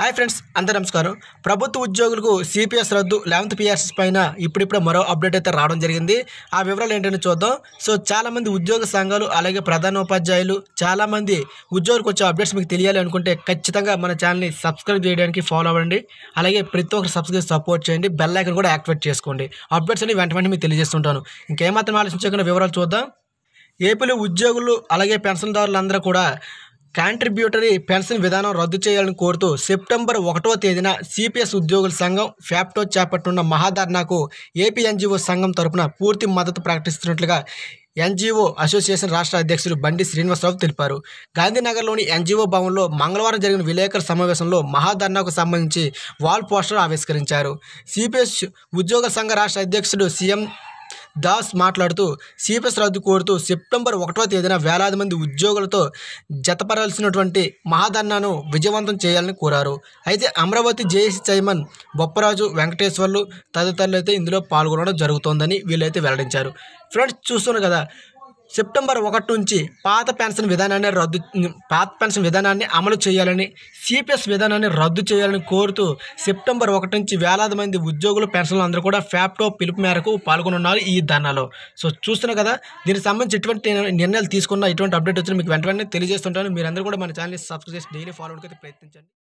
hi friends అందరూ నమస్కారం ప్రభుత్వ ఉద్యోగులకు సిపిఎస్ రద్దు లెవెంత్ పిఆర్సీ పైన ఇప్పుడిప్పుడే మరో అప్డేట్ అయితే రావడం జరిగింది ఆ వివరాలు ఏంటని చూద్దాం సో చాలామంది ఉద్యోగ సంఘాలు అలాగే ప్రధాన ఉపాధ్యాయులు చాలామంది ఉద్యోగులకు వచ్చే అప్డేట్స్ మీకు తెలియాలి అనుకుంటే ఖచ్చితంగా మన ఛానల్ని సబ్స్క్రైబ్ చేయడానికి ఫాలో అవ్వండి అలాగే ప్రతి ఒక్కరు సబ్స్క్రైబ్ సపోర్ట్ చేయండి బెల్ ఐకన్ కూడా యాక్టివేట్ చేసుకోండి అప్డేట్స్ అని వెంట వెంటనే మీకు తెలియజేస్తుంటాను ఇంకేమాత్రం ఆలోచించకుండా వివరాలు చూద్దాం ఏపీలో ఉద్యోగులు అలాగే పెన్షన్దారులందరూ కూడా కాంట్రిబ్యూటరీ పెన్షన్ విధానం రద్దు చేయాలని కోరుతూ సెప్టెంబర్ ఒకటో తేదీన సిపిఎస్ ఉద్యోగుల సంఘం ఫ్యాప్టో చేపట్టున్న మహాధర్నాకు ఏపీ సంఘం తరపున పూర్తి మద్దతు ప్రకటిస్తున్నట్లుగా ఎన్జీఓ అసోసియేషన్ రాష్ట్ర అధ్యక్షుడు బండి శ్రీనివాసరావు తెలిపారు గాంధీనగర్లోని ఎన్జీఓ భవన్లో మంగళవారం జరిగిన విలేకరుల సమావేశంలో మహాధర్నాకు సంబంధించి వాల్ పోస్టర్ ఆవిష్కరించారు సిపిఎస్ ఉద్యోగ సంఘ రాష్ట్ర అధ్యక్షుడు సీఎం దాస్ మాట్లాడుతూ సిపిఎస్ రద్దు కోరుతూ సెప్టెంబర్ ఒకటో తేదీన వేలాది మంది ఉద్యోగులతో జతపరాల్సినటువంటి మహాధర్నాను విజయవంతం చేయాలని కోరారు అయితే అమరావతి జేఏసీ చైర్మన్ బొప్పరాజు వెంకటేశ్వర్లు తదితరులు అయితే ఇందులో పాల్గొనడం జరుగుతోందని వీళ్ళైతే వెల్లడించారు ఫ్రెండ్స్ చూస్తున్నారు కదా సెప్టెంబర్ ఒకటి నుంచి పాత పెన్షన్ విధానాన్ని రద్దు పాత పెన్షన్ విధానాన్ని అమలు చేయాలని సిపిఎస్ విధానాన్ని రద్దు చేయాలని కోరుతూ సెప్టెంబర్ ఒకటి నుంచి వేలాది మంది ఉద్యోగులు పెన్షన్లు అందరూ కూడా ఫ్యాప్టో పిలుపు మేరకు పాల్గొనున్నారు ఈ ధర్నాలో సో చూస్తున్నారు కదా దీనికి సంబంధించి ఎటువంటి నిర్ణయాలు తీసుకున్న ఇటువంటి అప్డేట్ వచ్చిన మీకు వెంటనే తెలియజేస్తుంటాను మీరందరూ కూడా మన ఛానల్ని సబ్స్క్రైబ్ చేసి డైలీ ఫాలో అయితే ప్రయత్నించండి